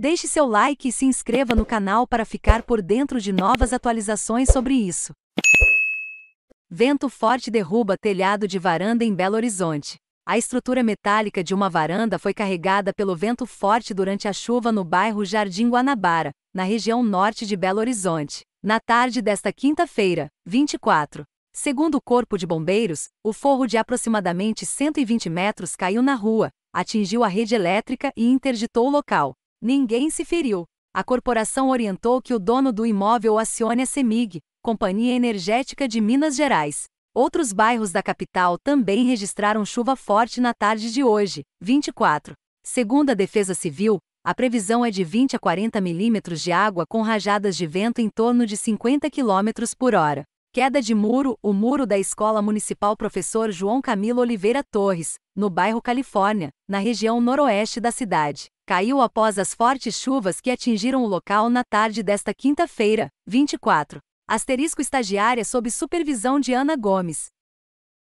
Deixe seu like e se inscreva no canal para ficar por dentro de novas atualizações sobre isso. Vento forte derruba telhado de varanda em Belo Horizonte. A estrutura metálica de uma varanda foi carregada pelo vento forte durante a chuva no bairro Jardim Guanabara, na região norte de Belo Horizonte, na tarde desta quinta-feira, 24. Segundo o Corpo de Bombeiros, o forro de aproximadamente 120 metros caiu na rua, atingiu a rede elétrica e interditou o local. Ninguém se feriu. A corporação orientou que o dono do imóvel acione a CEMIG, Companhia Energética de Minas Gerais. Outros bairros da capital também registraram chuva forte na tarde de hoje, 24. Segundo a Defesa Civil, a previsão é de 20 a 40 milímetros de água com rajadas de vento em torno de 50 km por hora. Queda de muro, o muro da Escola Municipal Professor João Camilo Oliveira Torres, no bairro Califórnia, na região noroeste da cidade caiu após as fortes chuvas que atingiram o local na tarde desta quinta-feira, 24. Asterisco estagiária sob supervisão de Ana Gomes.